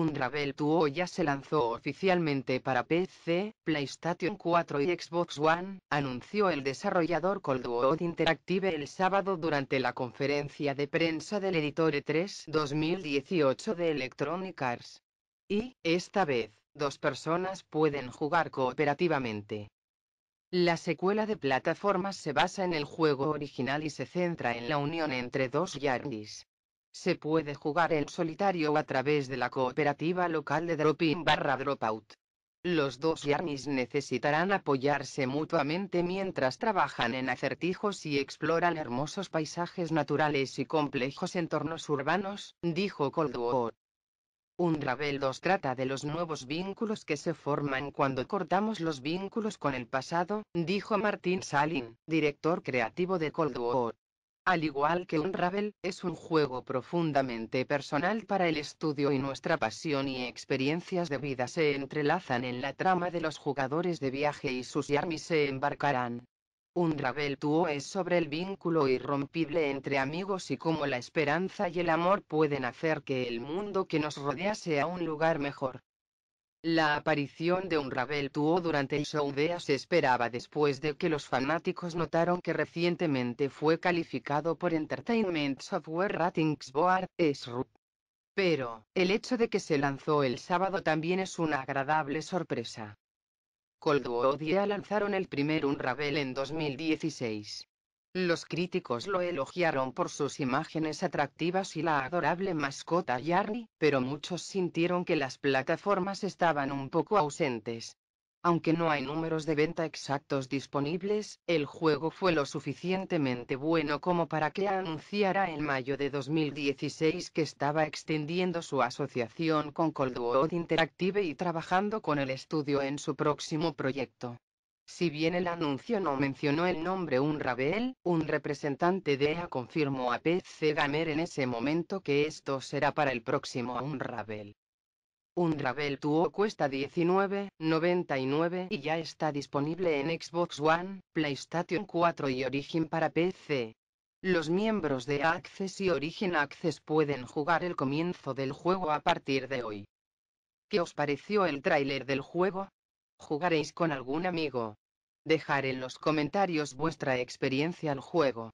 Unravel 2 ya se lanzó oficialmente para PC, PlayStation 4 y Xbox One, anunció el desarrollador Cold Interactive el sábado durante la conferencia de prensa del editor e 3 2018 de Electronic Arts. Y, esta vez, dos personas pueden jugar cooperativamente. La secuela de plataformas se basa en el juego original y se centra en la unión entre dos Yardies. Se puede jugar en solitario a través de la cooperativa local de Dropin barra Dropout. Los dos Yarnis necesitarán apoyarse mutuamente mientras trabajan en acertijos y exploran hermosos paisajes naturales y complejos entornos urbanos, dijo War. Un Ravel 2 trata de los nuevos vínculos que se forman cuando cortamos los vínculos con el pasado, dijo Martín Salin, director creativo de Cold War. Al igual que Unravel, es un juego profundamente personal para el estudio y nuestra pasión y experiencias de vida se entrelazan en la trama de los jugadores de viaje y sus yarmis se embarcarán. Unravel 2 es sobre el vínculo irrompible entre amigos y cómo la esperanza y el amor pueden hacer que el mundo que nos rodea sea un lugar mejor. La aparición de un Ravel Tuo durante el show de se esperaba después de que los fanáticos notaron que recientemente fue calificado por Entertainment Software Ratings Board, e Pero, el hecho de que se lanzó el sábado también es una agradable sorpresa. Cold War lanzaron el primer Ravel en 2016. Los críticos lo elogiaron por sus imágenes atractivas y la adorable mascota Yarny, pero muchos sintieron que las plataformas estaban un poco ausentes. Aunque no hay números de venta exactos disponibles, el juego fue lo suficientemente bueno como para que anunciara en mayo de 2016 que estaba extendiendo su asociación con Cold Interactive y trabajando con el estudio en su próximo proyecto. Si bien el anuncio no mencionó el nombre Unravel, un representante de EA confirmó a PC Gamer en ese momento que esto será para el próximo Unravel. Unravel 2 cuesta 19.99 y ya está disponible en Xbox One, PlayStation 4 y Origin para PC. Los miembros de Access y Origin Access pueden jugar el comienzo del juego a partir de hoy. ¿Qué os pareció el tráiler del juego? ¿Jugaréis con algún amigo? Dejar en los comentarios vuestra experiencia al juego.